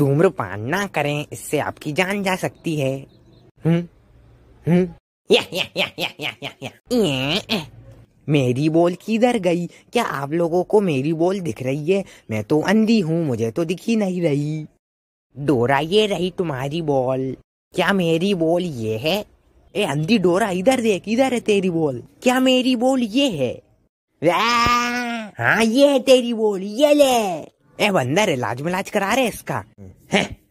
धूम्रपान ना करें इससे आपकी जान जा सकती है मेरी बोल किधर गई क्या आप लोगों को मेरी बोल दिख रही है मैं तो अंधी हूँ मुझे तो दिखी नहीं रही डोरा ये रही तुम्हारी बॉल क्या मेरी बॉल ये है ए अंधी डोरा इधर देख इधर है तेरी बॉल क्या मेरी बॉल ये है हाँ ये है तेरी बॉल ये ले ए बंदर इलाज मिलाज करा रहे इसका है